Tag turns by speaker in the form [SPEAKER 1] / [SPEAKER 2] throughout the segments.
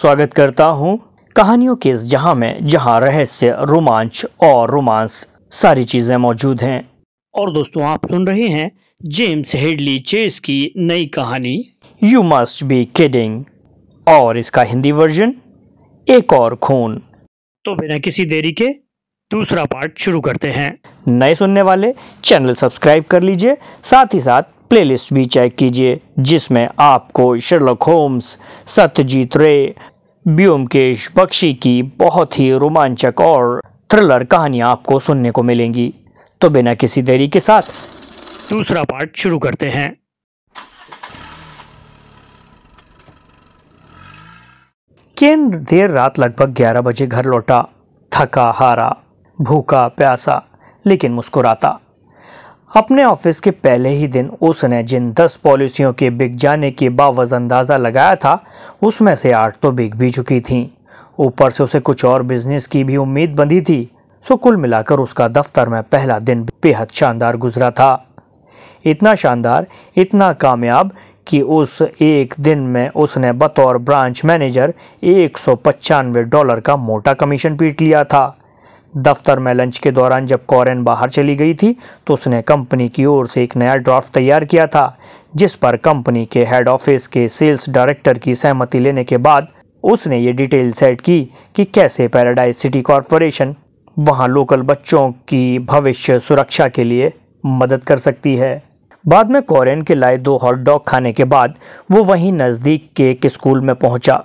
[SPEAKER 1] स्वागत करता हूँ कहानियों के इस जहाँ में जहाँ रहस्य रोमांच और रोमांस सारी चीज़ें मौजूद हैं और दोस्तों आप सुन रहे हैं जेम्स हेडली चेस की नई कहानी यू मस्ट बी किडिंग और इसका हिंदी वर्जन एक और खून तो बिना किसी देरी के दूसरा पार्ट शुरू करते हैं नए सुनने वाले चैनल सब्सक्राइब कर लीजिए साथ ही साथ प्लेलिस्ट भी चेक कीजिए जिसमें आपको शर्लक होम्स सत्यजीत रे ब्योमकेश बख्शी की बहुत ही रोमांचक और थ्रिलर कहानियाँ आपको सुनने को मिलेंगी तो बिना किसी देरी के साथ दूसरा पार्ट शुरू करते हैं केन देर रात लगभग 11 बजे घर लौटा थका हारा भूखा प्यासा लेकिन मुस्कुराता अपने ऑफिस के पहले ही दिन उसने जिन दस पॉलिसियों के बिक जाने के बावज अंदाज़ा लगाया था उसमें से आठ तो बिक भी चुकी थीं ऊपर से उसे कुछ और बिजनेस की भी उम्मीद बंधी थी सो कुल मिलाकर उसका दफ्तर में पहला दिन बेहद शानदार गुजरा था इतना शानदार इतना कामयाब कि उस एक दिन में उसने बतौर ब्रांच मैनेजर एक डॉलर का मोटा कमीशन पीट लिया था दफ्तर में लंच के दौरान जब कॉरेन बाहर चली गई थी तो उसने कंपनी की ओर से एक नया ड्राफ्ट तैयार किया था जिस पर कंपनी के हेड ऑफिस के सेल्स डायरेक्टर की सहमति लेने के बाद उसने ये डिटेल सेट की कि कैसे पैराडाइज सिटी कॉरपोरेशन वहाँ लोकल बच्चों की भविष्य सुरक्षा के लिए मदद कर सकती है बाद में कॉरेन के लाए दो हॉट डॉग खाने के बाद वो वहीं नज़दीक के एक स्कूल में पहुंचा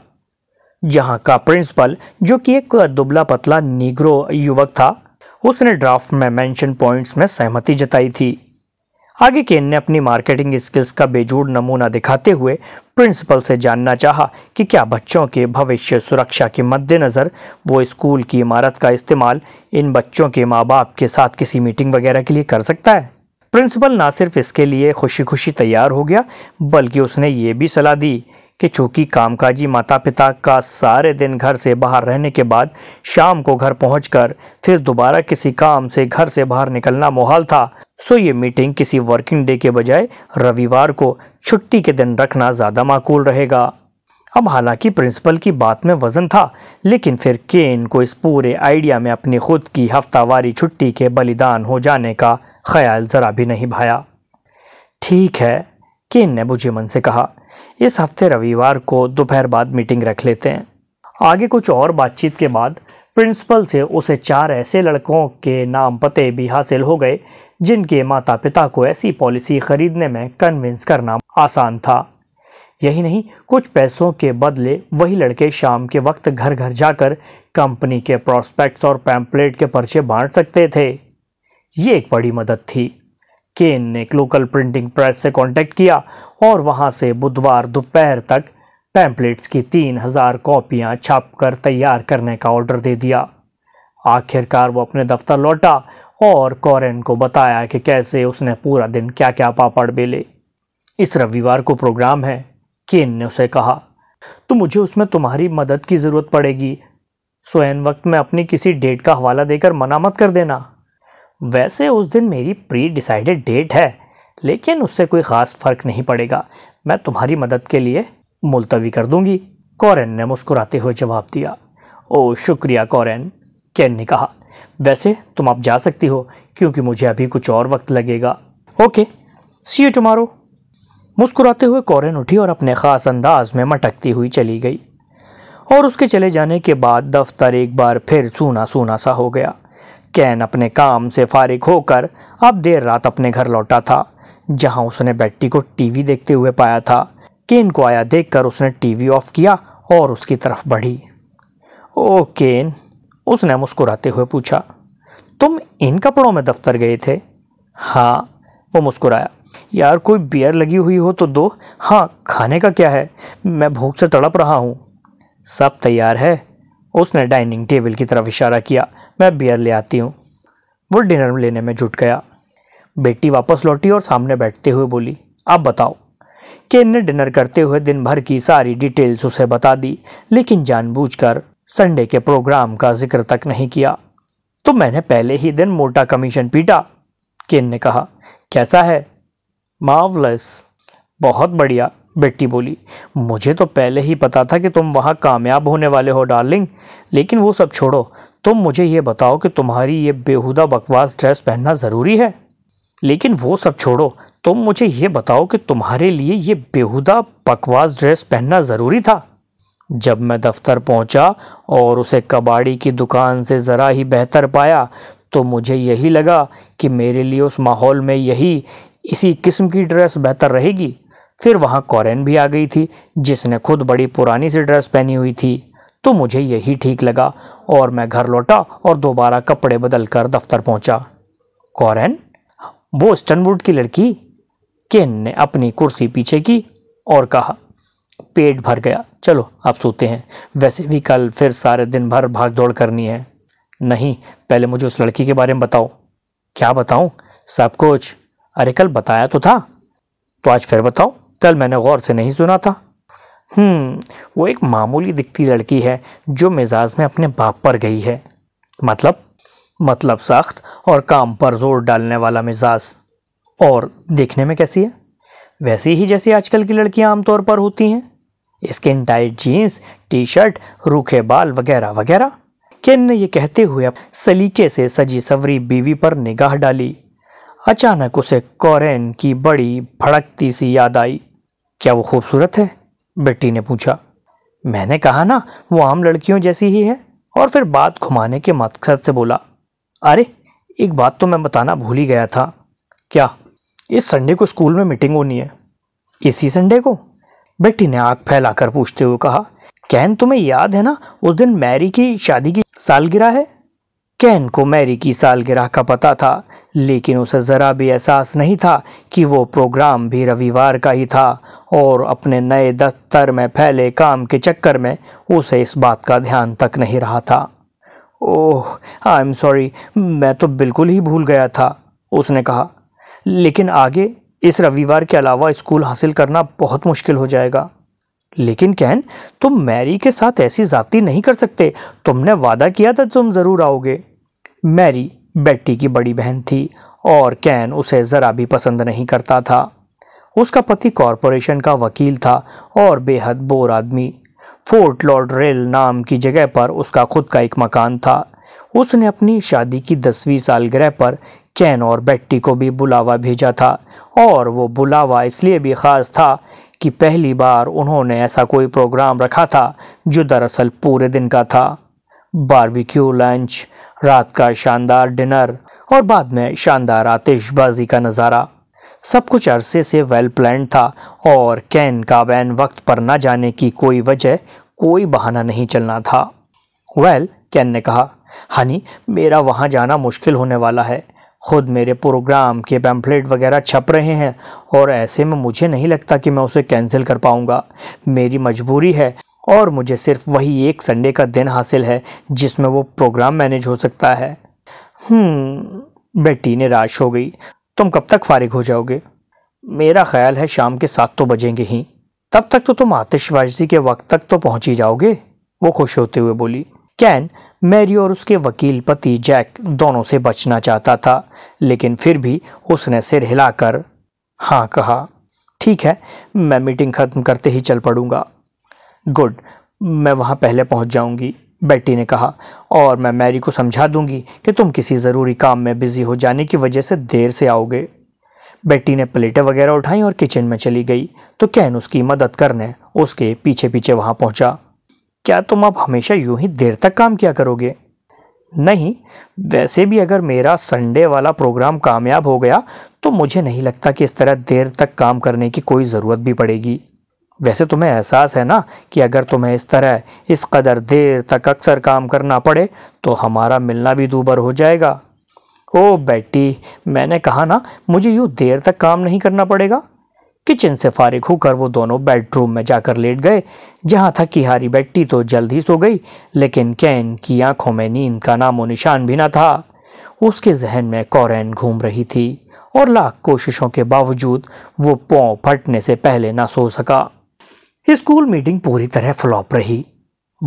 [SPEAKER 1] जहां का प्रिंसिपल जो कि एक दुबला पतला निग्रो युवक था उसने ड्राफ्ट में मेंशन पॉइंट्स में सहमति जताई थी आगे केन ने अपनी मार्केटिंग स्किल्स का बेजोड़ नमूना दिखाते हुए प्रिंसिपल से जानना चाहा कि क्या बच्चों के भविष्य सुरक्षा के मद्देनज़र वो स्कूल की इमारत का इस्तेमाल इन बच्चों के माँ बाप के साथ किसी मीटिंग वगैरह के लिए कर सकता है प्रिंसिपल ना सिर्फ इसके लिए खुशी खुशी तैयार हो गया बल्कि उसने ये भी सलाह दी कि चूंकि कामकाजी माता पिता का सारे दिन घर से बाहर रहने के बाद शाम को घर पहुंचकर फिर दोबारा किसी काम से घर से बाहर निकलना मुहाल था सो ये मीटिंग किसी वर्किंग डे के बजाय रविवार को छुट्टी के दिन रखना ज़्यादा माकूल रहेगा अब हालांकि प्रिंसिपल की बात में वजन था लेकिन फिर केन को इस पूरे आइडिया में अपनी खुद की हफ्तावारी छुट्टी के बलिदान हो जाने का ख्याल ज़रा भी नहीं भाया ठीक है केन ने बुझे मन से कहा इस हफ्ते रविवार को दोपहर बाद मीटिंग रख लेते हैं आगे कुछ और बातचीत के बाद प्रिंसिपल से उसे चार ऐसे लड़कों के नाम पते भी हासिल हो गए जिनके माता पिता को ऐसी पॉलिसी खरीदने में कन्विंस करना आसान था यही नहीं कुछ पैसों के बदले वही लड़के शाम के वक्त घर घर जाकर कंपनी के प्रॉस्पेक्ट्स और पैम्पलेट के पर्चे बांट सकते थे ये एक बड़ी मदद थी केन ने एक लोकल प्रिंटिंग प्रेस से कांटेक्ट किया और वहां से बुधवार दोपहर तक पैम्पलेट्स की तीन हजार कॉपियाँ कर तैयार करने का ऑर्डर दे दिया आखिरकार वो अपने दफ्तर लौटा और कॉरेन को बताया कि कैसे उसने पूरा दिन क्या क्या पापड़ बेले इस रविवार को प्रोग्राम है केन ने उसे कहा तो मुझे उसमें तुम्हारी मदद की ज़रूरत पड़ेगी सोन वक्त में अपनी किसी डेट का हवाला देकर मना मत कर देना वैसे उस दिन मेरी प्री डिसाइडेड डेट है लेकिन उससे कोई ख़ास फ़र्क नहीं पड़ेगा मैं तुम्हारी मदद के लिए मुलतवी कर दूंगी कॉरेन ने मुस्कुराते हुए जवाब दिया ओ शुक्रिया कॉरेन कैन ने कहा वैसे तुम आप जा सकती हो क्योंकि मुझे अभी कुछ और वक्त लगेगा ओके सी यू टुमारो मुस्कुराते हुए कॉरन उठी और अपने ख़ास अंदाज में मटकती हुई चली गई और उसके चले जाने के बाद दफ्तर एक बार फिर सूना सूना सा हो गया कैन अपने काम से फारिग होकर अब देर रात अपने घर लौटा था जहां उसने बैट्टी को टीवी देखते हुए पाया था केन को आया देखकर उसने टीवी ऑफ किया और उसकी तरफ बढ़ी ओ केन उसने मुस्कुराते हुए पूछा तुम इन कपड़ों में दफ्तर गए थे हाँ वो मुस्कुराया यार कोई बियर लगी हुई हो तो दो हाँ खाने का क्या है मैं भूख से तड़प रहा हूँ सब तैयार है उसने डाइनिंग टेबल की तरफ इशारा किया मैं बियर ले आती हूँ वो डिनर लेने में जुट गया बेटी वापस लौटी और सामने बैठते हुए बोली आप बताओ केन ने डिनर करते हुए दिन भर की सारी डिटेल्स उसे बता दी लेकिन जानबूझकर संडे के प्रोग्राम का जिक्र तक नहीं किया तो मैंने पहले ही दिन मोटा कमीशन पीटा केन ने कहा कैसा है मावलस बहुत बढ़िया बेटी बोली मुझे तो पहले ही पता था कि तुम वहाँ कामयाब होने वाले हो डार्लिंग लेकिन वो सब छोड़ो तुम मुझे ये बताओ कि तुम्हारी ये बेहुदा बकवास ड्रेस पहनना ज़रूरी है लेकिन वो सब छोड़ो तुम मुझे ये बताओ कि तुम्हारे लिए ये बेहुदा बकवास ड्रेस पहनना ज़रूरी था जब मैं दफ्तर पहुंचा और उसे कबाड़ी की दुकान से ज़रा ही बेहतर पाया तो मुझे यही लगा कि मेरे लिए उस माहौल में यही इसी किस्म की ड्रेस बेहतर रहेगी फिर वहाँ कॉरेन भी आ गई थी जिसने खुद बड़ी पुरानी सी ड्रेस पहनी हुई थी तो मुझे यही ठीक लगा और मैं घर लौटा और दोबारा कपड़े बदल कर दफ्तर पहुँचा कॉरेन वो स्टनवुड की लड़की केन ने अपनी कुर्सी पीछे की और कहा पेट भर गया चलो आप सोते हैं वैसे भी कल फिर सारे दिन भर भाग दौड़ करनी है नहीं पहले मुझे उस लड़की के बारे में बताओ क्या बताऊं सब कुछ अरे कल बताया तो था तो आज फिर बताओ कल मैंने गौर से नहीं सुना था हम्म, वो एक मामूली दिखती लड़की है जो मिजाज में अपने बाप पर गई है मतलब मतलब सख्त और काम पर जोर डालने वाला मिजाज और देखने में कैसी है वैसी ही जैसी आजकल की लड़कियां आमतौर पर होती हैं skin tight jeans T shirt रूखे बाल वगैरह वगैरह केन ने यह कहते हुए सलीके से सजी सवरी बीवी पर निगाह डाली अचानक उसे कॉरेन की बड़ी भड़कती सी याद आई क्या वो खूबसूरत है बेटी ने पूछा मैंने कहा ना वो आम लड़कियों जैसी ही है और फिर बात घुमाने के मकसद से बोला अरे एक बात तो मैं बताना भूल ही गया था क्या इस संडे को स्कूल में मीटिंग होनी है इसी संडे को बेटी ने आग फैलाकर पूछते हुए कहा कैन तुम्हें याद है ना उस दिन मैरी की शादी की सालगिरह है कैन को मैरी की सालगिरह का पता था लेकिन उसे ज़रा भी एहसास नहीं था कि वो प्रोग्राम भी रविवार का ही था और अपने नए दफ्तर में फैले काम के चक्कर में उसे इस बात का ध्यान तक नहीं रहा था ओह आई एम सॉरी मैं तो बिल्कुल ही भूल गया था उसने कहा लेकिन आगे इस रविवार के अलावा स्कूल हासिल करना बहुत मुश्किल हो जाएगा लेकिन कैन तुम मैरी के साथ ऐसी जाती नहीं कर सकते तुमने वादा किया था तुम ज़रूर आओगे मैरी बेट्टी की बड़ी बहन थी और कैन उसे ज़रा भी पसंद नहीं करता था उसका पति कॉरपोरेशन का वकील था और बेहद बोर आदमी फोर्ट लॉर्ड रेल नाम की जगह पर उसका खुद का एक मकान था उसने अपनी शादी की दसवीं सालगिरह पर कैन और बेट्टी को भी बुलावा भेजा था और वो बुलावा इसलिए भी ख़ास था कि पहली बार उन्होंने ऐसा कोई प्रोग्राम रखा था जो दरअसल पूरे दिन का था बारबेक्यू लंच रात का शानदार डिनर और बाद में शानदार आतिशबाजी का नज़ारा सब कुछ अरसे से वेल प्लान था और कैन का बैन वक्त पर ना जाने की कोई वजह कोई बहाना नहीं चलना था वेल well, कैन ने कहा हनी मेरा वहाँ जाना मुश्किल होने वाला है ख़ुद मेरे प्रोग्राम के पैम्फलेट वगैरह छप रहे हैं और ऐसे में मुझे नहीं लगता कि मैं उसे कैंसिल कर पाऊँगा मेरी मजबूरी है और मुझे सिर्फ वही एक संडे का दिन हासिल है जिसमें वो प्रोग्राम मैनेज हो सकता है हम्म, बेटी ने राश हो गई तुम कब तक फारिग हो जाओगे मेरा ख्याल है शाम के सात तो बजेंगे ही तब तक तो तुम आतिशबाजी के वक्त तक तो पहुंच ही जाओगे वो खुश होते हुए बोली कैन मैरी और उसके वकील पति जैक दोनों से बचना चाहता था लेकिन फिर भी उसने सिर हिलाकर हाँ कहा ठीक है मैं मीटिंग ख़त्म करते ही चल पड़ूंगा गुड मैं वहाँ पहले पहुँच जाऊँगी बेटी ने कहा और मैं मैरी को समझा दूंगी कि तुम किसी ज़रूरी काम में बिज़ी हो जाने की वजह से देर से आओगे बेटी ने प्लेटें वगैरह उठाई और किचन में चली गई तो कैन उसकी मदद करने उसके पीछे पीछे वहाँ पहुँचा क्या तुम आप हमेशा यूं ही देर तक काम किया करोगे नहीं वैसे भी अगर मेरा संडे वाला प्रोग्राम कामयाब हो गया तो मुझे नहीं लगता कि इस तरह देर तक काम करने की कोई ज़रूरत भी पड़ेगी वैसे तुम्हें एहसास है ना कि अगर तुम्हें इस तरह इस कदर देर तक अक्सर काम करना पड़े तो हमारा मिलना भी दूबर हो जाएगा ओ बेटी मैंने कहा ना मुझे यूँ देर तक काम नहीं करना पड़ेगा किचन से फारिग होकर वो दोनों बेडरूम में जाकर लेट गए जहां थकी हारी बैट्टी तो जल्द ही सो गई लेकिन कैन की आंखों में नींद का नामो निशान भी ना था उसके जहन में कौरन घूम रही थी और लाख कोशिशों के बावजूद वो पौ फटने से पहले ना सो सका स्कूल मीटिंग पूरी तरह फ्लॉप रही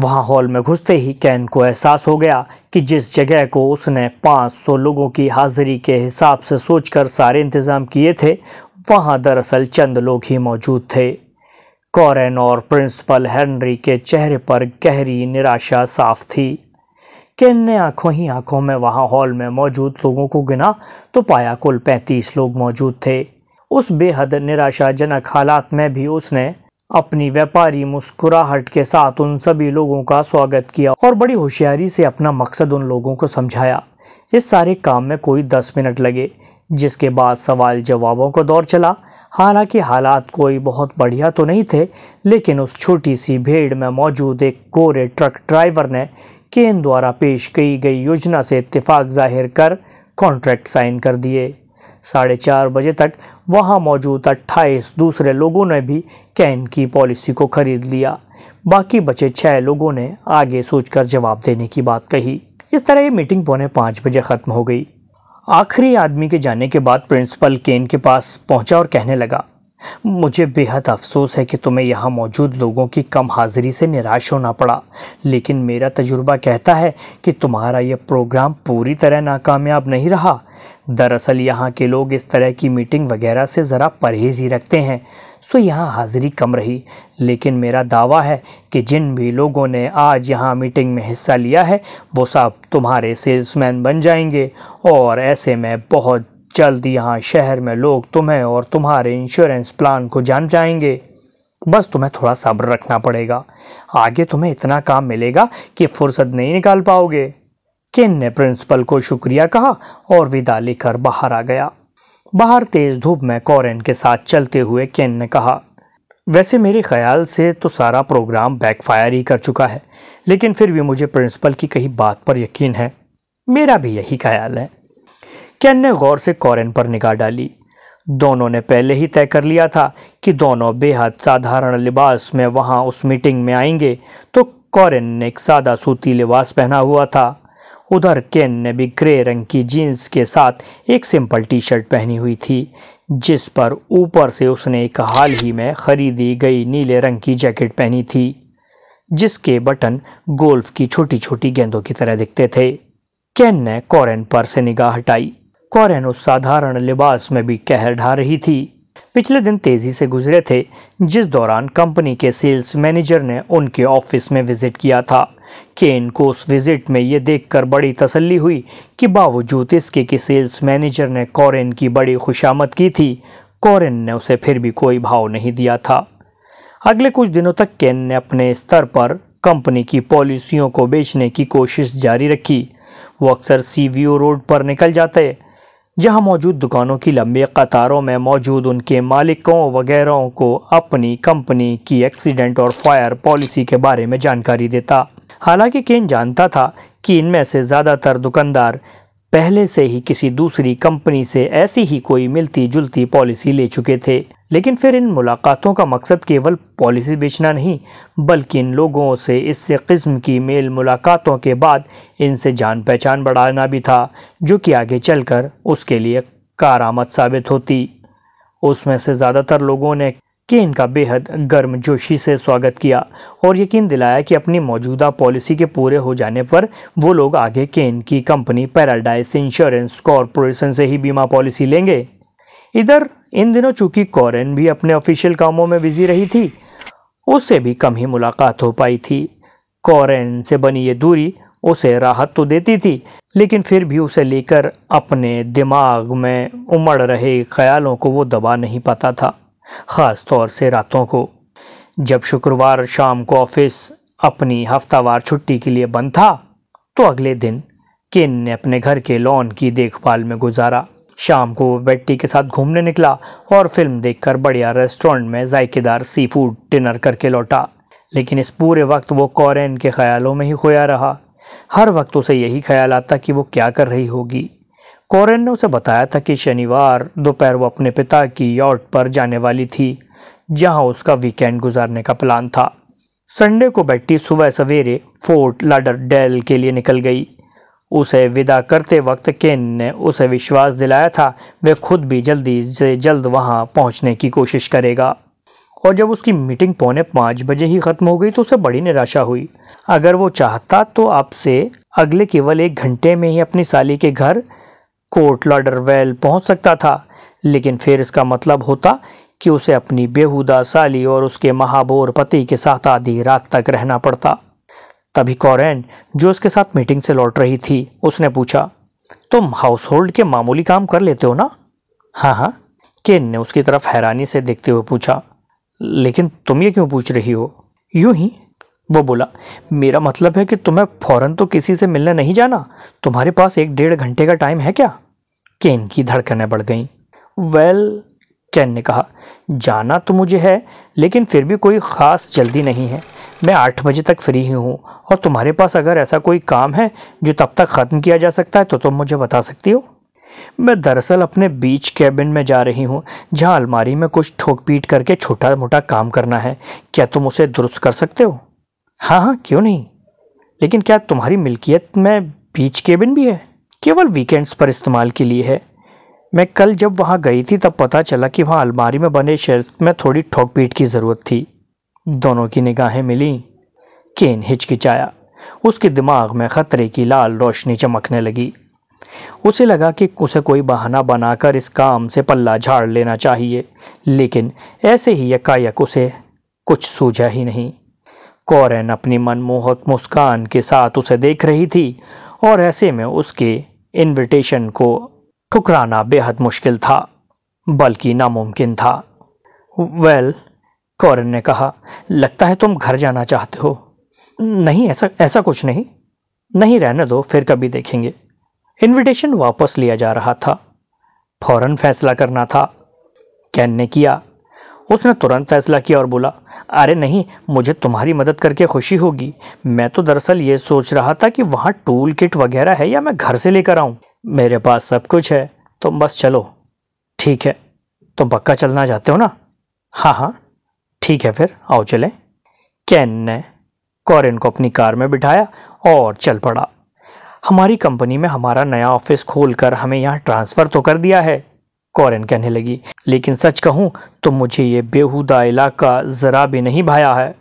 [SPEAKER 1] वहाँ हॉल में घुसते ही कैन को एहसास हो गया कि जिस जगह को उसने 500 लोगों की हाजिरी के हिसाब से सोचकर सारे इंतज़ाम किए थे वहाँ दरअसल चंद लोग ही मौजूद थे कॉरन और प्रिंसिपल हेनरी के चेहरे पर गहरी निराशा साफ थी केन ने आंखों ही आंखों में वहाँ हॉल में मौजूद लोगों को गिना तो पाया कुल पैंतीस लोग मौजूद थे उस बेहद निराशाजनक हालात में भी उसने अपनी व्यापारी मुस्कुराहट के साथ उन सभी लोगों का स्वागत किया और बड़ी होशियारी से अपना मकसद उन लोगों को समझाया इस सारे काम में कोई दस मिनट लगे जिसके बाद सवाल जवाबों का दौर चला हालांकि हालात कोई बहुत बढ़िया तो नहीं थे लेकिन उस छोटी सी भीड़ में मौजूद एक गोरे ट्रक ड्राइवर ने केन द्वारा पेश की गई योजना से इतफाक़ जाहिर कर कॉन्ट्रैक्ट साइन कर दिए साढ़े चार बजे तक वहां मौजूद अट्ठाईस दूसरे लोगों ने भी कैन की पॉलिसी को खरीद लिया बाकी बचे छः लोगों ने आगे सोचकर जवाब देने की बात कही इस तरह ये मीटिंग पौने पाँच बजे ख़त्म हो गई आखिरी आदमी के जाने के बाद प्रिंसिपल केन के पास पहुंचा और कहने लगा मुझे बेहद अफसोस है कि तुम्हें यहाँ मौजूद लोगों की कम हाजिरी से निराश होना पड़ा लेकिन मेरा तजुर्बा कहता है कि तुम्हारा यह प्रोग्राम पूरी तरह नाकामयाब नहीं रहा दरअसल यहाँ के लोग इस तरह की मीटिंग वगैरह से ज़रा परहेज़ ही रखते हैं सो यहाँ हाज़िरी कम रही लेकिन मेरा दावा है कि जिन भी लोगों ने आज यहाँ मीटिंग में हिस्सा लिया है वो सब तुम्हारे सेल्समैन बन जाएंगे और ऐसे में बहुत जल्द यहाँ शहर में लोग तुम्हें और तुम्हारे इंश्योरेंस प्लान को जान जाएंगे बस तुम्हें थोड़ा सब्र रखना पड़ेगा आगे तुम्हें इतना काम मिलेगा कि फुर्सत नहीं निकाल पाओगे केन ने प्रिंसिपल को शुक्रिया कहा और विदा लेकर बाहर आ गया बाहर तेज धूप में कॉरेन के साथ चलते हुए केन ने कहा वैसे मेरे ख्याल से तो सारा प्रोग्राम बैकफायर ही कर चुका है लेकिन फिर भी मुझे प्रिंसिपल की कही बात पर यकीन है मेरा भी यही ख्याल है केन ने गौर से कॉरेन पर निगाह डाली दोनों ने पहले ही तय कर लिया था कि दोनों बेहद साधारण लिबास में वहाँ उस मीटिंग में आएंगे तो कॉरेन ने एक सादा सूती लिबास पहना हुआ था उधर केन ने भी ग्रे रंग की जीन्स के साथ एक सिंपल टी शर्ट पहनी हुई थी जिस पर ऊपर से उसने एक हाल ही में खरीदी गई नीले रंग की जैकेट पहनी थी जिसके बटन गोल्फ की छोटी छोटी गेंदों की तरह दिखते थे केन ने कॉरेन पर से निगाह हटाई कॉरेन उस साधारण लिबास में भी कहर ढा रही थी पिछले दिन तेजी से गुजरे थे जिस दौरान कंपनी के सेल्स मैनेजर ने उनके ऑफिस में विजिट किया था केन को उस विजिट में ये देखकर बड़ी तसल्ली हुई कि बावजूद इसके कि सेल्स मैनेजर ने कॉरेन की बड़ी खुशामद की थी कॉरेन ने उसे फिर भी कोई भाव नहीं दिया था अगले कुछ दिनों तक केन ने अपने स्तर पर कंपनी की पॉलिसियों को बेचने की कोशिश जारी रखी वो अक्सर सी रोड पर निकल जाते जहां मौजूद दुकानों की लंबी कतारों में मौजूद उनके मालिकों वगैरह को अपनी कंपनी की एक्सीडेंट और फायर पॉलिसी के बारे में जानकारी देता हालांकि केन जानता था कि इनमें से ज़्यादातर दुकानदार पहले से ही किसी दूसरी कंपनी से ऐसी ही कोई मिलती जुलती पॉलिसी ले चुके थे लेकिन फिर इन मुलाकातों का मकसद केवल पॉलिसी बेचना नहीं बल्कि इन लोगों से इससे किस्म की मेल मुलाकातों के बाद इनसे जान पहचान बढ़ाना भी था जो कि आगे चलकर उसके लिए कारामद साबित होती उसमें से ज़्यादातर लोगों ने कि इनका बेहद गर्म जोशी से स्वागत किया और यकीन दिलाया कि अपनी मौजूदा पॉलिसी के पूरे हो जाने पर वो लोग आगे केन की कंपनी पैराडाइज इंश्योरेंस कॉरपोरेशन से ही बीमा पॉलिसी लेंगे इधर इन दिनों चूंकि कॉरेन भी अपने ऑफिशियल कामों में बिजी रही थी उससे भी कम ही मुलाकात हो पाई थी कॉरेन से बनी ये दूरी उसे राहत तो देती थी लेकिन फिर भी उसे लेकर अपने दिमाग में उमड़ रहे ख्यालों को वो दबा नहीं पाता था ख़ास तौर से रातों को जब शुक्रवार शाम को ऑफिस अपनी हफ्तावार छुट्टी के लिए बंद था तो अगले दिन किन ने अपने घर के लॉन की देखभाल में गुजारा शाम को वो बेटी के साथ घूमने निकला और फिल्म देखकर बढ़िया रेस्टोरेंट में जायकेदार सी फूड डिनर करके लौटा लेकिन इस पूरे वक्त वो कॉरेन के ख्यालों में ही खोया रहा हर वक्त उसे यही ख्याल आता कि वो क्या कर रही होगी कॉरेन ने उसे बताया था कि शनिवार दोपहर वो अपने पिता की यॉट पर जाने वाली थी जहां उसका वीकेंड गुजारने का प्लान था संडे को बैठी सुबह सवेरे फोर्ट लाडर डेल के लिए निकल गई उसे विदा करते वक्त केन ने उसे विश्वास दिलाया था वह खुद भी जल्दी से जल्द वहां पहुंचने की कोशिश करेगा और जब उसकी मीटिंग पौने पाँच बजे ही ख़त्म हो गई तो उसे बड़ी निराशा हुई अगर वो चाहता तो आपसे अगले केवल एक घंटे में ही अपनी साली के घर कोर्ट लॉडरवेल पहुंच सकता था लेकिन फिर इसका मतलब होता कि उसे अपनी बेहुदा साली और उसके महाबोर पति के साथ आधी रात तक रहना पड़ता तभी कॉरेन जो उसके साथ मीटिंग से लौट रही थी उसने पूछा तुम हाउस होल्ड के मामूली काम कर लेते हो ना हाँ हाँ केन ने उसकी तरफ हैरानी से देखते हुए पूछा लेकिन तुम ये क्यों पूछ रही हो यूं ही वो बोला मेरा मतलब है कि तुम्हें फ़ौरन तो किसी से मिलने नहीं जाना तुम्हारे पास एक डेढ़ घंटे का टाइम है क्या केन की धड़कनें बढ़ गईं वेल कैन ने कहा जाना तो मुझे है लेकिन फिर भी कोई ख़ास जल्दी नहीं है मैं आठ बजे तक फ्री ही हूँ और तुम्हारे पास अगर ऐसा कोई काम है जो तब तक ख़त्म किया जा सकता है तो तुम मुझे बता सकती हो मैं दरअसल अपने बीच कैबिन में जा रही हूँ जहाँ अलमारी में कुछ ठोक पीट करके छोटा मोटा काम करना है क्या तुम उसे दुरुस्त कर सकते हो हाँ हाँ क्यों नहीं लेकिन क्या तुम्हारी मिल्कियत में बीच केबिन भी है केवल वीकेंड्स पर इस्तेमाल के लिए है मैं कल जब वहाँ गई थी तब पता चला कि वहाँ अलमारी में बने शेल्फ में थोड़ी ठोक पीट की ज़रूरत थी दोनों की निगाहें मिली केन हिचकिचाया उसके दिमाग में ख़तरे की लाल रोशनी चमकने लगी उसे लगा कि उसे कोई बहाना बनाकर इस काम से पल्ला झाड़ लेना चाहिए लेकिन ऐसे ही यकायक उसे कुछ सूझा ही नहीं कौरन अपनी मनमोहक मुस्कान के साथ उसे देख रही थी और ऐसे में उसके इनविटेशन को ठुकराना बेहद मुश्किल था बल्कि नामुमकिन था वेल well, कौरन ने कहा लगता है तुम घर जाना चाहते हो नहीं ऐसा ऐसा कुछ नहीं नहीं रहने दो फिर कभी देखेंगे इनविटेशन वापस लिया जा रहा था फौरन फैसला करना था कैन ने किया उसने तुरंत फैसला किया और बोला अरे नहीं मुझे तुम्हारी मदद करके खुशी होगी मैं तो दरअसल ये सोच रहा था कि वहाँ टूल किट वगैरह है या मैं घर से लेकर आऊँ मेरे पास सब कुछ है तुम तो बस चलो ठीक है तुम पक्का चलना चाहते हो ना हाँ हाँ ठीक है फिर आओ चलें कैन ने कॉरिन को अपनी कार में बिठाया और चल पड़ा हमारी कंपनी में हमारा नया ऑफिस खोलकर हमें यहाँ ट्रांसफ़र तो कर दिया है कौरन कहने लगी लेकिन सच कहूँ तो मुझे ये बेहुदा इलाका ज़रा भी नहीं भाया है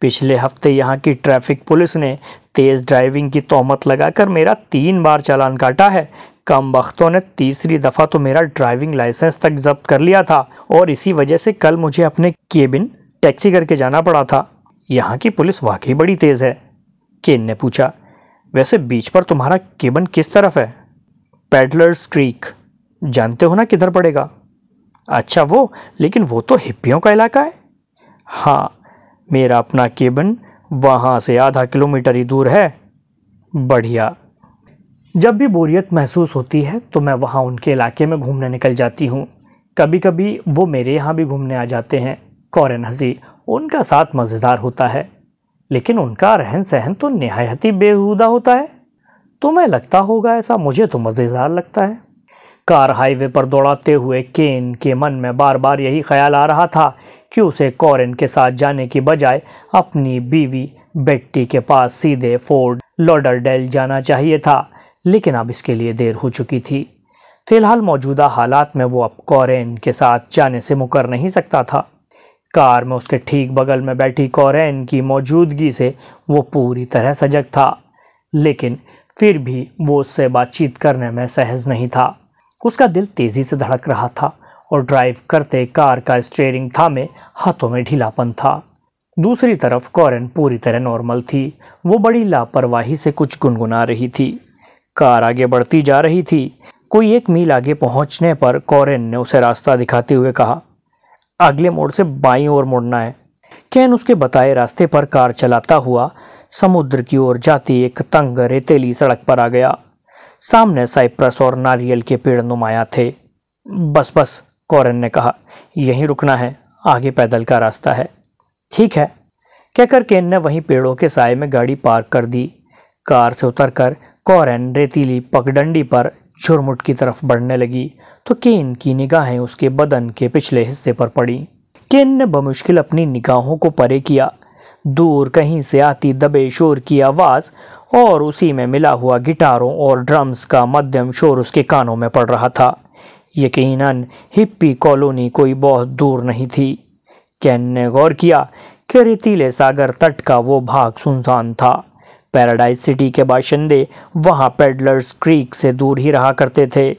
[SPEAKER 1] पिछले हफ्ते यहाँ की ट्रैफिक पुलिस ने तेज़ ड्राइविंग की तोहमत लगाकर मेरा तीन बार चालान काटा है कम वक्तों ने तीसरी दफ़ा तो मेरा ड्राइविंग लाइसेंस तक जब्त कर लिया था और इसी वजह से कल मुझे अपने केबिन टैक्सी करके जाना पड़ा था यहाँ की पुलिस वाकई बड़ी तेज़ है केन ने पूछा वैसे बीच पर तुम्हारा केबन किस तरफ है पैडलर्स क्रीक जानते हो ना किधर पड़ेगा अच्छा वो लेकिन वो तो हिप्पियों का इलाका है हाँ मेरा अपना केबन वहाँ से आधा किलोमीटर ही दूर है बढ़िया जब भी बोरियत महसूस होती है तो मैं वहाँ उनके इलाके में घूमने निकल जाती हूँ कभी कभी वो मेरे यहाँ भी घूमने आ जाते हैं कौरन हंसी उनका साथ मज़ेदार होता है लेकिन उनका रहन सहन तो नहायत ही बेहूदा होता है तुम्हें तो लगता होगा ऐसा मुझे तो मज़ेदार लगता है कार हाईवे पर दौड़ाते हुए केन के मन में बार बार यही ख्याल आ रहा था कि उसे कॉरन के साथ जाने की बजाय अपनी बीवी बेट्टी के पास सीधे फोर्ड लॉडरडेल जाना चाहिए था लेकिन अब इसके लिए देर हो चुकी थी फिलहाल मौजूदा हालात में वो अब कॉरेन के साथ जाने से मुकर नहीं सकता था कार में उसके ठीक बगल में बैठी कॉरेन की मौजूदगी से वो पूरी तरह सजग था लेकिन फिर भी वो उससे बातचीत करने में सहज नहीं था उसका दिल तेज़ी से धड़क रहा था और ड्राइव करते कार का स्टेयरिंग थामे हाथों में ढीलापन था दूसरी तरफ कॉरन पूरी तरह नॉर्मल थी वो बड़ी लापरवाही से कुछ गुनगुना रही थी कार आगे बढ़ती जा रही थी कोई एक मील आगे पहुंचने पर कॉरेन ने उसे रास्ता दिखाते हुए कहा अगले मोड़ से बाई ओर मुड़ना है कैन उसके बताए रास्ते पर कार चलाता हुआ समुद्र की ओर जाती एक तंग रेतीली सड़क पर आ गया सामने साइप्रस और नारियल के पेड़ नुमाया थे बस बस कॉरन ने कहा यहीं रुकना है आगे पैदल का रास्ता है ठीक है कहकर केन ने वहीं पेड़ों के साय में गाड़ी पार्क कर दी कार से उतरकर कॉरन रेतीली पगडंडी पर झुरमुट की तरफ बढ़ने लगी तो केन की निगाहें उसके बदन के पिछले हिस्से पर पड़ी केन ने बमुश्किल अपनी निगाहों को परे किया दूर कहीं से आती दबे शोर की आवाज़ और उसी में मिला हुआ गिटारों और ड्रम्स का मध्यम शोर उसके कानों में पड़ रहा था यकीनन हिप्पी कॉलोनी कोई बहुत दूर नहीं थी कैन ने गौर किया कि रेतीले सागर तट का वो भाग सुनसान था पैराडाइज सिटी के बाशिंदे वहाँ पेडलर्स क्रीक से दूर ही रहा करते थे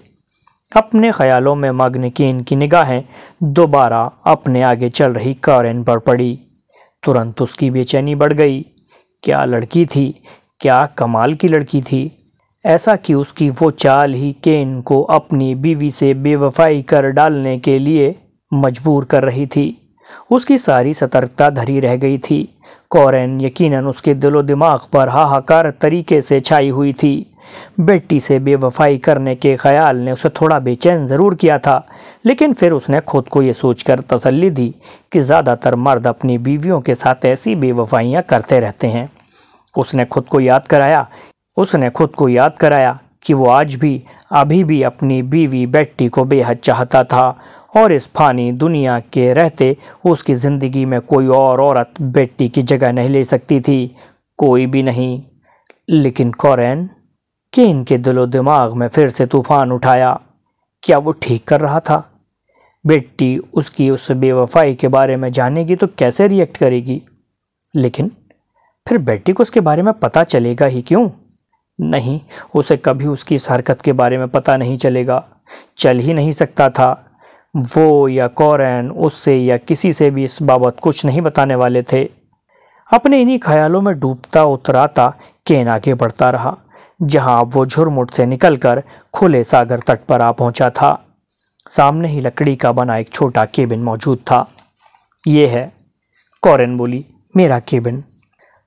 [SPEAKER 1] अपने ख्यालों में मग्न की इनकी निगाहें दोबारा अपने आगे चल रही कारन पर पड़ी तुरंत उसकी बेचैनी बढ़ गई क्या लड़की थी क्या कमाल की लड़की थी ऐसा कि उसकी वो चाल ही केन को अपनी बीवी से बेवफाई कर डालने के लिए मजबूर कर रही थी उसकी सारी सतर्कता धरी रह गई थी कॉरेन यकीनन उसके दिलो दिमाग पर हाहाकार तरीके से छाई हुई थी बेटी से बेवफाई करने के ख्याल ने उसे थोड़ा बेचैन ज़रूर किया था लेकिन फिर उसने खुद को ये सोचकर तसल्ली दी कि ज़्यादातर मर्द अपनी बीवियों के साथ ऐसी बेवफाइयाँ करते रहते हैं उसने खुद को याद कराया उसने खुद को याद कराया कि वो आज भी अभी भी अपनी बीवी बेटी को बेहद चाहता था और इस फानी दुनिया के रहते उसकी ज़िंदगी में कोई और औरत बेटी की जगह नहीं ले सकती थी कोई भी नहीं लेकिन कौरन कि इनके दिलो दिमाग में फिर से तूफान उठाया क्या वो ठीक कर रहा था बेटी उसकी उस बेवफाई के बारे में जानेगी तो कैसे रिएक्ट करेगी लेकिन फिर बेटी को उसके बारे में पता चलेगा ही क्यों नहीं उसे कभी उसकी इस हरकत के बारे में पता नहीं चलेगा चल ही नहीं सकता था वो या कौरन उससे या किसी से भी इस बाबत कुछ नहीं बताने वाले थे अपने इन्हीं ख्यालों में डूबता उतराता केन आगे बढ़ता रहा जहां वो झुरमुट से निकलकर खुले सागर तट पर आ पहुंचा था सामने ही लकड़ी का बना एक छोटा केबिन मौजूद था ये है कॉरन बोली मेरा केबिन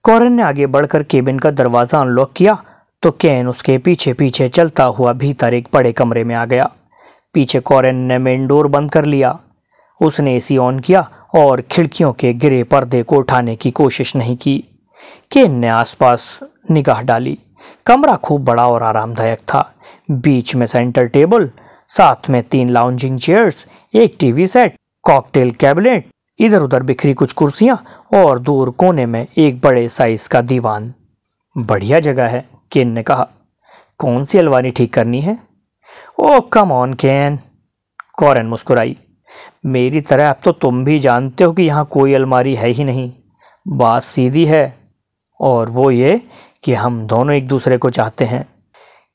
[SPEAKER 1] कॉरन ने आगे बढ़कर केबिन का दरवाज़ा अनलॉक किया तो कैन उसके पीछे पीछे चलता हुआ भीतर एक बड़े कमरे में आ गया पीछे कॉरन ने मेन डोर बंद कर लिया उसने एसी ऑन किया और खिड़कियों के गिरे पर्दे को उठाने की कोशिश नहीं की केन ने आसपास निगाह डाली कमरा खूब बड़ा और आरामदायक था बीच में सेंटर टेबल साथ में तीन लाउंजिंग चेयर्स एक टीवी सेट कॉकटेल कैबिनेट इधर उधर बिखरी कुछ कुर्सियां और दूर कोने में एक बड़े साइज का दीवान बढ़िया जगह है केन ने कहा कौन सी अलवारी ठीक करनी है ओ कम ऑन केन कॉरन मुस्कुराई मेरी तरह अब तो तुम भी जानते हो कि यहाँ कोई अलमारी है ही नहीं बात सीधी है और वो ये कि हम दोनों एक दूसरे को चाहते हैं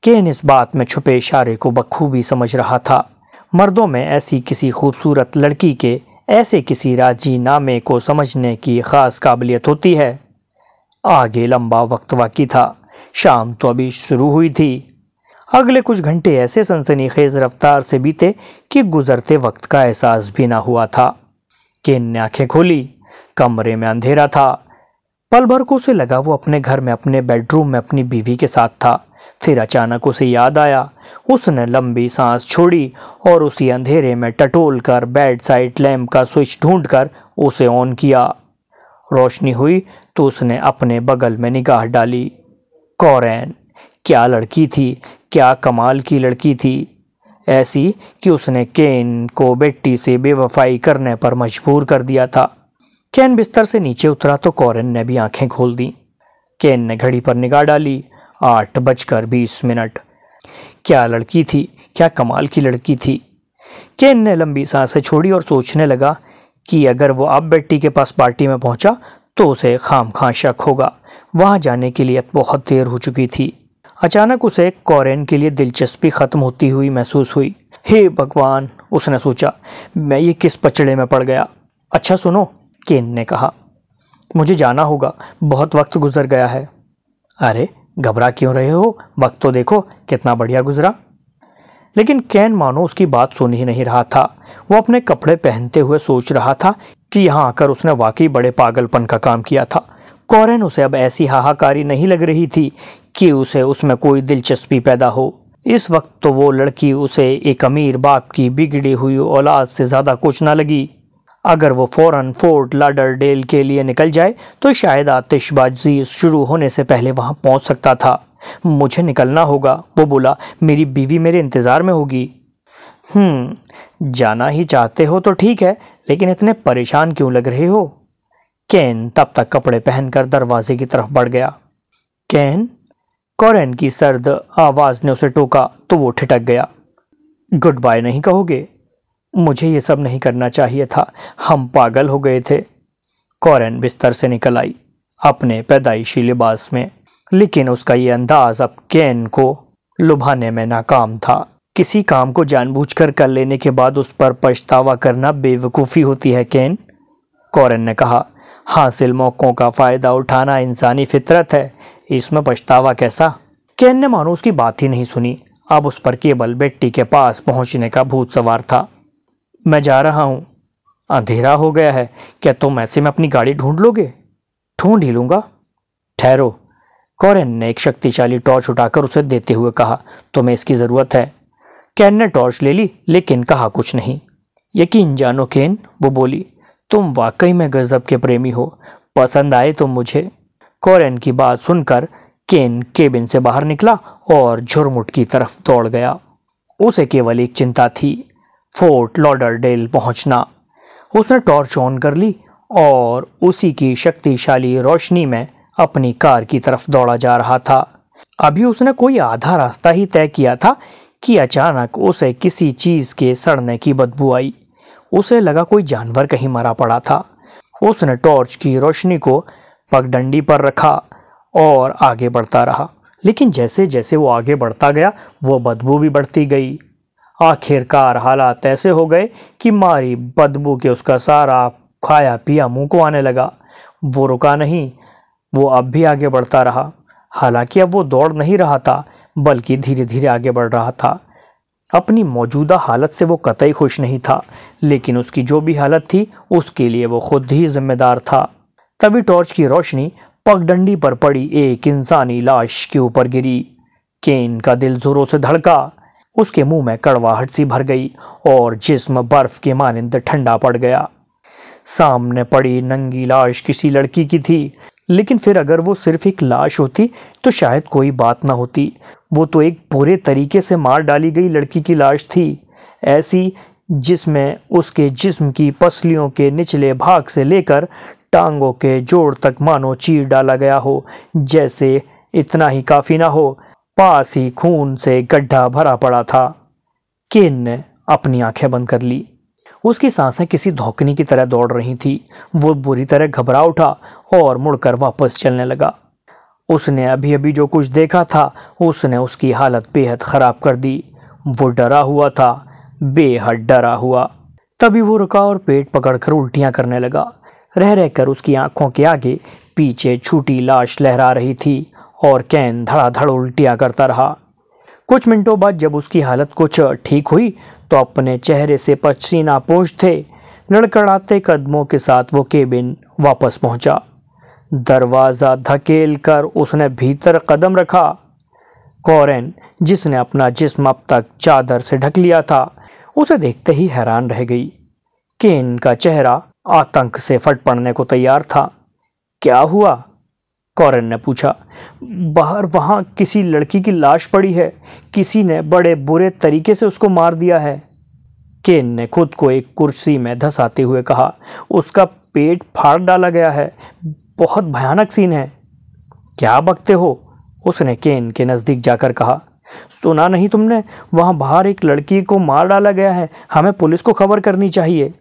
[SPEAKER 1] केन इस बात में छुपे इशारे को बखूबी समझ रहा था मर्दों में ऐसी किसी खूबसूरत लड़की के ऐसे किसी राजी नामे को समझने की ख़ास काबिलियत होती है आगे लंबा वक्त बाकी था शाम तो अभी शुरू हुई थी अगले कुछ घंटे ऐसे सनसनी खेज रफ्तार से बीते कि गुजरते वक्त का एहसास भी ना हुआ था केन ने आंखें खोली कमरे में अंधेरा था पल भर को उसे लगा वो अपने घर में अपने बेडरूम में अपनी बीवी के साथ था फिर अचानक उसे याद आया उसने लंबी सांस छोड़ी और उसी अंधेरे में टटोल कर बेड साइड लैम्प का स्विच ढूंढकर उसे ऑन किया रोशनी हुई तो उसने अपने बगल में निगाह डाली कौरन क्या लड़की थी क्या कमाल की लड़की थी ऐसी कि उसने केन को बेटी से बेवफाई करने पर मजबूर कर दिया था केन बिस्तर से नीचे उतरा तो कॉरन ने भी आंखें खोल दी केन ने घड़ी पर निगाह डाली आठ बजकर बीस मिनट क्या लड़की थी क्या कमाल की लड़की थी केन ने लंबी सांसें छोड़ी और सोचने लगा कि अगर वो अब बेटी के पास पार्टी में पहुंचा तो उसे खाम खां शक होगा वहाँ जाने के लिए बहुत देर हो चुकी थी अचानक उसे कॉरेन के लिए दिलचस्पी ख़त्म होती हुई महसूस हुई हे भगवान उसने सोचा मैं ये किस पचड़े में पड़ गया अच्छा सुनो केन ने कहा मुझे जाना होगा बहुत वक्त गुजर गया है अरे घबरा क्यों रहे हो वक्त तो देखो कितना बढ़िया गुजरा लेकिन कैन मानो उसकी बात सुन ही नहीं रहा था वो अपने कपड़े पहनते हुए सोच रहा था कि यहाँ आकर उसने वाकई बड़े पागलपन का काम किया था कॉरेन उसे अब ऐसी हाहाकारी नहीं लग रही थी कि उसे उसमें कोई दिलचस्पी पैदा हो इस वक्त तो वो लड़की उसे एक अमीर बाप की बिगड़ी हुई औलाद से ज़्यादा कुछ ना लगी अगर वो फ़ौर फोर्ट लाडर डेल के लिए निकल जाए तो शायद आतिशबाजी शुरू होने से पहले वहाँ पहुँच सकता था मुझे निकलना होगा वो बोला मेरी बीवी मेरे इंतज़ार में होगी हम्म, जाना ही चाहते हो तो ठीक है लेकिन इतने परेशान क्यों लग रहे हो कैन तब तक कपड़े पहनकर दरवाजे की तरफ बढ़ गया कैन कॉरेन की सर्द आवाज़ ने उसे टोका तो वो ठिटक गया गुड बाय नहीं कहोगे मुझे ये सब नहीं करना चाहिए था हम पागल हो गए थे कौरन बिस्तर से निकल आई अपने पैदाइशी लिबास में लेकिन उसका ये अंदाज अब कैन को लुभाने में नाकाम था किसी काम को जानबूझकर कर लेने के बाद उस पर पछतावा करना बेवकूफ़ी होती है कैन कौरन ने कहा हासिल मौक़ों का फ़ायदा उठाना इंसानी फितरत है इसमें पछतावा कैसा कैन ने मानो उसकी बात ही नहीं सुनी अब उस पर केवल बेटी के पास पहुंचने का भूत सवार था मैं जा रहा हूँ अंधेरा हो गया है क्या तुम ऐसे में अपनी गाड़ी ढूंढ लोगे ढूंढ ही लूंगा ठहरो कॉरेन ने एक शक्तिशाली टॉर्च उठाकर उसे देते हुए कहा तुम्हें इसकी ज़रूरत है कैन ने टॉर्च ले ली लेकिन कहा कुछ नहीं यकीन जानो केन वो बोली तुम वाकई में गज़ब के प्रेमी हो पसंद आए तुम तो मुझे कॉरेन की बात सुनकर केन केबिन से बाहर निकला और झुरमुट की तरफ दौड़ गया उसे केवल एक चिंता थी फोर्ट लॉडरडेल पहुंचना उसने टॉर्च ऑन कर ली और उसी की शक्तिशाली रोशनी में अपनी कार की तरफ दौड़ा जा रहा था अभी उसने कोई आधा रास्ता ही तय किया था कि अचानक उसे किसी चीज़ के सड़ने की बदबू आई उसे लगा कोई जानवर कहीं मरा पड़ा था उसने टॉर्च की रोशनी को पगडंडी पर रखा और आगे बढ़ता रहा लेकिन जैसे जैसे वो आगे बढ़ता गया वो बदबू भी बढ़ती गई आखिरकार हालात ऐसे हो गए कि मारी बदबू के उसका सारा खाया पिया मुंह को आने लगा वो रुका नहीं वो अब भी आगे बढ़ता रहा हालांकि अब वो दौड़ नहीं रहा था बल्कि धीरे धीरे आगे बढ़ रहा था अपनी मौजूदा हालत से वो कतई खुश नहीं था लेकिन उसकी जो भी हालत थी उसके लिए वो खुद ही जिम्मेदार था तभी टॉर्च की रोशनी पगडंडी पर पड़ी एक इंसानी लाश के ऊपर गिरी केन का दिल जोरों से धड़का उसके मुंह में कड़वाहट सी भर गई और जिस्म बर्फ के मानंद ठंडा पड़ गया सामने पड़ी नंगी लाश किसी लड़की की थी लेकिन फिर अगर वो सिर्फ एक लाश होती तो शायद कोई बात ना होती वो तो एक बुरे तरीके से मार डाली गई लड़की की लाश थी ऐसी जिसमें उसके जिस्म की पसलियों के निचले भाग से लेकर टांगों के जोड़ तक मानो चीर डाला गया हो जैसे इतना ही काफ़ी ना हो पास ही खून से गड्ढा भरा पड़ा था केन ने अपनी आंखें बंद कर ली उसकी सांसें किसी धोकनी की तरह दौड़ रही थी वो बुरी तरह घबरा उठा और मुड़कर वापस चलने लगा उसने अभी अभी जो कुछ देखा था उसने उसकी हालत बेहद ख़राब कर दी वो डरा हुआ था बेहद डरा हुआ तभी वो रुका और पेट पकड़कर उल्टियां करने लगा रह रहकर उसकी आंखों के आगे पीछे छूटी लाश लहरा रही थी और कैन धड़ाधड़ उल्टिया करता रहा कुछ मिनटों बाद जब उसकी हालत कुछ ठीक हुई तो अपने चेहरे से पसीना पोछ थे लड़कड़ाते कदमों के साथ वो केबिन वापस पहुंचा। दरवाज़ा धकेल कर उसने भीतर कदम रखा कॉरेन जिसने अपना जिस्म अब तक चादर से ढक लिया था उसे देखते ही हैरान रह गई केन का चेहरा आतंक से फट पड़ने को तैयार था क्या हुआ कौरन ने पूछा बाहर वहाँ किसी लड़की की लाश पड़ी है किसी ने बड़े बुरे तरीके से उसको मार दिया है केन ने खुद को एक कुर्सी में धसाते हुए कहा उसका पेट फाड़ डाला गया है बहुत भयानक सीन है क्या बकते हो उसने केन के नज़दीक जाकर कहा सुना नहीं तुमने वहाँ बाहर एक लड़की को मार डाला गया है हमें पुलिस को खबर करनी चाहिए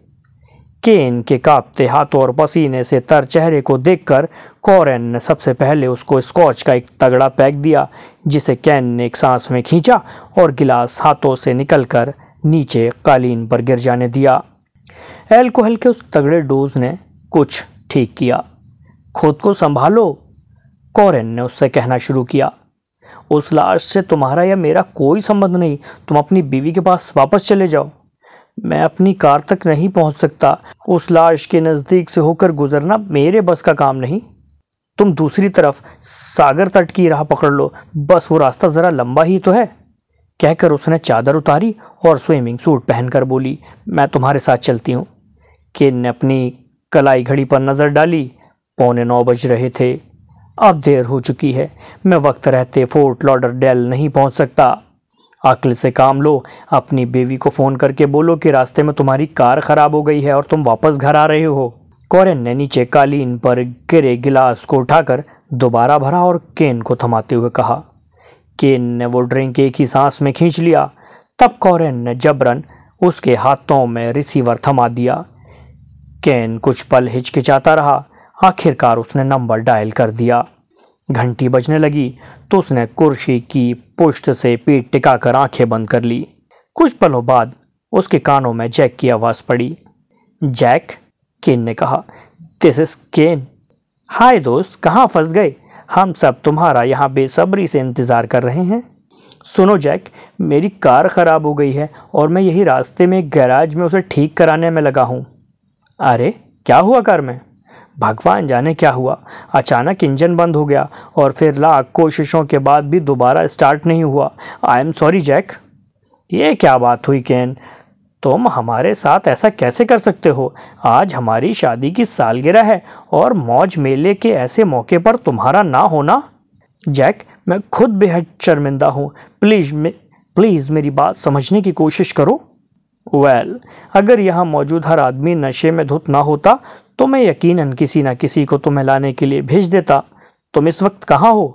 [SPEAKER 1] कि इनके कांपते हाथों और पसीने से तर चेहरे को देखकर कॉरेन ने सबसे पहले उसको स्कॉच का एक तगड़ा पैक दिया जिसे कैन ने एक सांस में खींचा और गिलास हाथों से निकलकर नीचे कालीन पर गिर जाने दिया एल्कोहल के उस तगड़े डोज ने कुछ ठीक किया खुद को संभालो कॉरेन ने उससे कहना शुरू किया उस लाश से तुम्हारा या मेरा कोई संबंध नहीं तुम अपनी बीवी के पास वापस चले जाओ मैं अपनी कार तक नहीं पहुंच सकता उस लाश के नज़दीक से होकर गुजरना मेरे बस का काम नहीं तुम दूसरी तरफ सागर तट की राह पकड़ लो बस वो रास्ता ज़रा लंबा ही तो है कहकर उसने चादर उतारी और स्विमिंग सूट पहनकर बोली मैं तुम्हारे साथ चलती हूँ किन ने अपनी कलाई घड़ी पर नज़र डाली पौने नौ बज रहे थे अब देर हो चुकी है मैं वक्त रहते फोर्ट लॉडर डेल नहीं पहुँच सकता अकल से काम लो अपनी बीवी को फ़ोन करके बोलो कि रास्ते में तुम्हारी कार ख़राब हो गई है और तुम वापस घर आ रहे हो कॉरेन ने नीचे कालीन पर गिरे गिलास को उठाकर दोबारा भरा और केन को थमाते हुए कहा केन ने वो ड्रिंक एक ही सांस में खींच लिया तब कॉरेन ने जबरन उसके हाथों में रिसीवर थमा दिया केन कुछ पल हिचकिचाता रहा आखिरकार उसने नंबर डायल कर दिया घंटी बजने लगी तो उसने कुर्सी की पुश्त से पीठ टिकाकर आंखें बंद कर ली कुछ पलों बाद उसके कानों में जैक की आवाज़ पड़ी जैक केन ने कहा दिस इज़ केन हाय दोस्त कहाँ फंस गए हम सब तुम्हारा यहाँ बेसब्री से इंतज़ार कर रहे हैं सुनो जैक मेरी कार ख़राब हो गई है और मैं यही रास्ते में गैराज में उसे ठीक कराने में लगा हूँ अरे क्या हुआ कार में भगवान जाने क्या हुआ अचानक इंजन बंद हो गया और फिर लाख कोशिशों के बाद भी दोबारा स्टार्ट नहीं हुआ आई एम सॉरी जैक ये क्या बात हुई कैन तुम हमारे साथ ऐसा कैसे कर सकते हो आज हमारी शादी की सालगिरह है और मौज मेले के ऐसे मौके पर तुम्हारा ना होना जैक मैं खुद बेहद शर्मिंदा हूँ प्लीज़ मे प्लीज़ मेरी बात समझने की कोशिश करो वेल well, अगर यहाँ मौजूद हर आदमी नशे में धुत ना होता तो मैं यकीनन किसी ना किसी को तुम्हें लाने के लिए भेज देता तुम इस वक्त कहाँ हो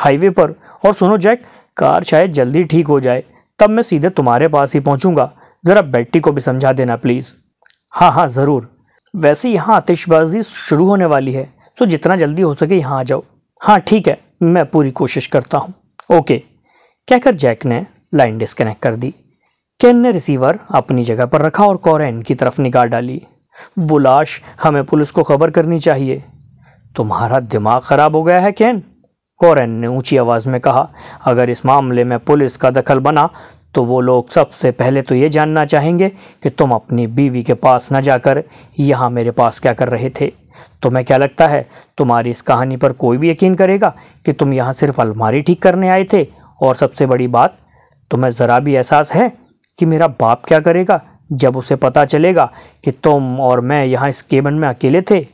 [SPEAKER 1] हाईवे पर और सुनो जैक कार शायद जल्दी ठीक हो जाए तब मैं सीधे तुम्हारे पास ही पहुंचूंगा ज़रा बैटी को भी समझा देना प्लीज़ हाँ हाँ ज़रूर वैसे यहाँ आतिशबाजी शुरू होने वाली है सो तो जितना जल्दी हो सके यहाँ आ जाओ हाँ ठीक है मैं पूरी कोशिश करता हूँ ओके कहकर जैक ने लाइन डिस्कनेक्ट कर दी केन ने रिसीवर अपनी जगह पर रखा और कॉरेन की तरफ निगाह डाली वो लाश हमें पुलिस को खबर करनी चाहिए तुम्हारा दिमाग ख़राब हो गया है कैन कॉरन ने ऊंची आवाज़ में कहा अगर इस मामले में पुलिस का दखल बना तो वो लोग सबसे पहले तो ये जानना चाहेंगे कि तुम अपनी बीवी के पास न जाकर यहाँ मेरे पास क्या कर रहे थे तुम्हें क्या लगता है तुम्हारी इस कहानी पर कोई भी यकीन करेगा कि तुम यहाँ सिर्फ अलमारी ठीक करने आए थे और सबसे बड़ी बात तुम्हें ज़रा भी एहसास है कि मेरा बाप क्या करेगा जब उसे पता चलेगा कि तुम और मैं यहाँ इस केबन में अकेले थे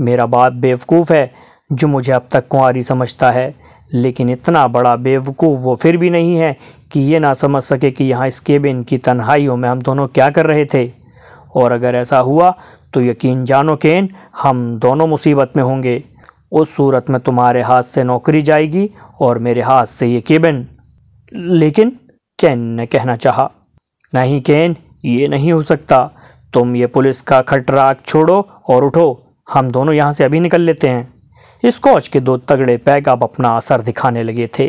[SPEAKER 1] मेरा बाप बेवकूफ़ है जो मुझे अब तक कुंवारी समझता है लेकिन इतना बड़ा बेवकूफ़ वो फिर भी नहीं है कि ये ना समझ सके कि यहाँ इस केबिन की तन्हाइयों में हम दोनों क्या कर रहे थे और अगर ऐसा हुआ तो यकीन जानो केन हम दोनों मुसीबत में होंगे उस सूरत में तुम्हारे हाथ से नौकरी जाएगी और मेरे हाथ से ये केबिन लेकिन कैन ने कहना चाहा नहीं केन ये नहीं हो सकता तुम ये पुलिस का खटराक छोड़ो और उठो हम दोनों यहाँ से अभी निकल लेते हैं स्कॉच के दो तगड़े पैग अब अपना असर दिखाने लगे थे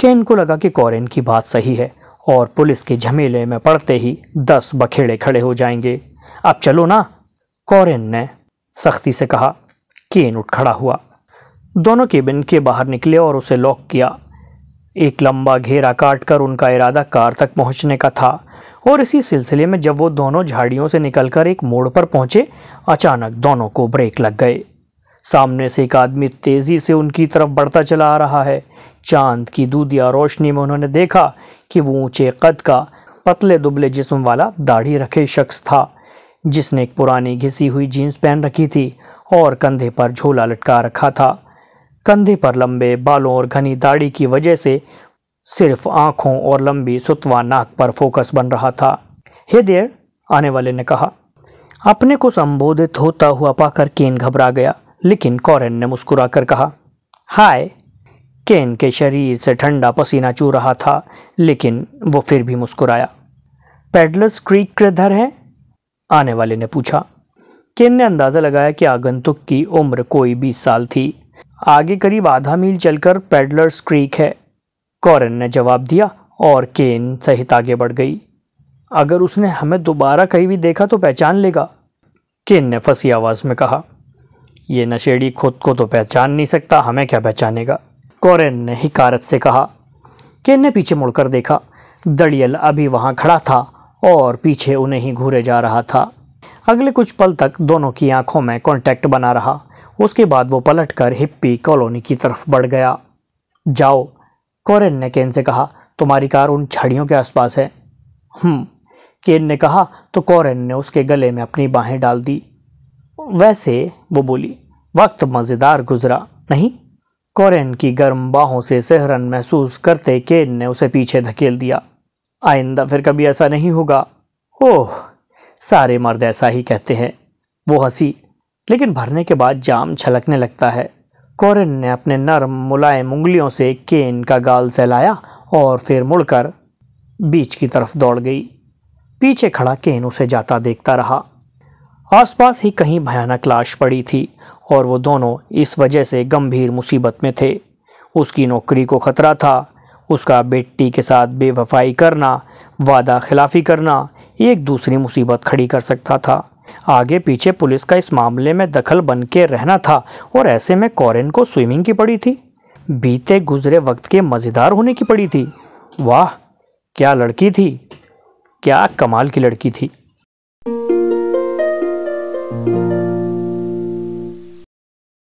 [SPEAKER 1] केन को लगा कि कॉरेन की बात सही है और पुलिस के झमेले में पड़ते ही दस बखेड़े खड़े हो जाएंगे अब चलो ना कॉरेन ने सख्ती से कहा केन उठ खड़ा हुआ दोनों केबिन के बाहर निकले और उसे लॉक किया एक लंबा घेरा काटकर उनका इरादा कार तक पहुंचने का था और इसी सिलसिले में जब वो दोनों झाड़ियों से निकलकर एक मोड़ पर पहुंचे अचानक दोनों को ब्रेक लग गए सामने से एक आदमी तेज़ी से उनकी तरफ बढ़ता चला आ रहा है चांद की दूधिया रोशनी में उन्होंने देखा कि वो ऊंचे कद का पतले दुबले जिस्म वाला दाढ़ी रखे शख्स था जिसने एक पुरानी घिसी हुई जीन्स पहन रखी थी और कंधे पर झोला लटका रखा था कंधे पर लंबे बालों और घनी दाढ़ी की वजह से सिर्फ आंखों और लंबी सुतवा नाक पर फोकस बन रहा था हे देर आने वाले ने कहा अपने को संबोधित होता हुआ पाकर केन घबरा गया लेकिन कॉरेन ने मुस्कुरा कर कहा हाय केन के शरीर से ठंडा पसीना चू रहा था लेकिन वो फिर भी मुस्कुराया पेडलस क्रीक के धर है आने वाले ने पूछा केन ने अंदाज़ा लगाया कि आगंतुक की उम्र कोई बीस साल थी आगे करीब आधा मील चलकर पेडलर्स क्रीक है कॉरन ने जवाब दिया और केन सहित आगे बढ़ गई अगर उसने हमें दोबारा कहीं भी देखा तो पहचान लेगा केन ने फंसी आवाज़ में कहा यह नशेड़ी खुद को तो पहचान नहीं सकता हमें क्या पहचानेगा कॉरन ने हिकारत से कहा केन ने पीछे मुड़कर देखा दड़ियल अभी वहां खड़ा था और पीछे उन्हें ही घूरे जा रहा था अगले कुछ पल तक दोनों की आंखों में कॉन्टैक्ट बना रहा उसके बाद वो पलटकर हिप्पी कॉलोनी की तरफ बढ़ गया जाओ कॉरेन ने केन से कहा तुम्हारी कार उन झाड़ियों के आसपास है हम्म, केन ने कहा तो कॉरेन ने उसके गले में अपनी बाहें डाल दी वैसे वो बोली वक्त मज़ेदार गुजरा नहीं कॉरेन की गर्म बाहों से सहरन महसूस करते केन ने उसे पीछे धकेल दिया आइंदा फिर कभी ऐसा नहीं होगा ओह सारे मर्द ऐसा ही कहते हैं वो हंसी लेकिन भरने के बाद जाम छलकने लगता है कॉरिन ने अपने नरम मुलायम उंगलियों से केन का गाल सहलाया और फिर मुड़कर बीच की तरफ दौड़ गई पीछे खड़ा केन उसे जाता देखता रहा आसपास ही कहीं भयानक लाश पड़ी थी और वो दोनों इस वजह से गंभीर मुसीबत में थे उसकी नौकरी को खतरा था उसका बेटी के साथ बेवफाई करना वादा खिलाफी करना एक दूसरी मुसीबत खड़ी कर सकता था आगे पीछे पुलिस का इस मामले में दखल बन के रहना था और ऐसे में कॉरेन को स्विमिंग की पड़ी थी बीते गुजरे वक्त के मज़ेदार होने की पड़ी थी वाह क्या लड़की थी क्या कमाल की लड़की थी